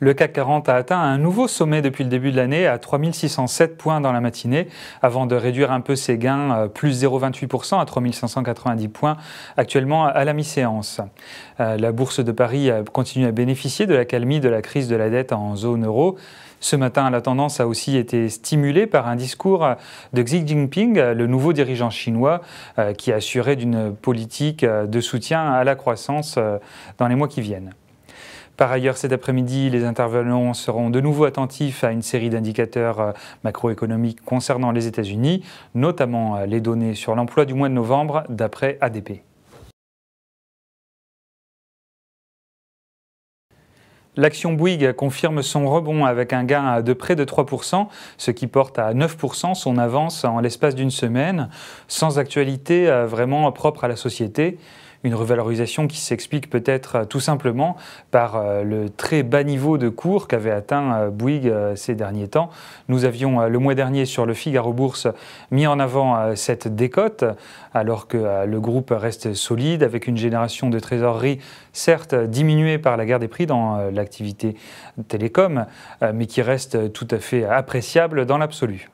Le CAC 40 a atteint un nouveau sommet depuis le début de l'année à 3607 points dans la matinée, avant de réduire un peu ses gains, euh, plus 0,28% à 3590 points actuellement à la mi-séance. Euh, la bourse de Paris continue à bénéficier de la calmie de la crise de la dette en zone euro. Ce matin, la tendance a aussi été stimulée par un discours de Xi Jinping, le nouveau dirigeant chinois, euh, qui assurait d'une politique de soutien à la croissance dans les mois qui viennent. Par ailleurs, cet après-midi, les intervenants seront de nouveau attentifs à une série d'indicateurs euh, macroéconomiques concernant les États-Unis, notamment euh, les données sur l'emploi du mois de novembre d'après ADP. L'action Bouygues confirme son rebond avec un gain de près de 3%, ce qui porte à 9% son avance en l'espace d'une semaine, sans actualité euh, vraiment propre à la société une revalorisation qui s'explique peut-être euh, tout simplement par euh, le très bas niveau de cours qu'avait atteint euh, Bouygues ces derniers temps. Nous avions le mois dernier sur le Figaro Bourse mis en avant cette décote, alors que le groupe reste solide avec une génération de trésorerie certes diminuée par la guerre des prix dans l'activité télécom, mais qui reste tout à fait appréciable dans l'absolu.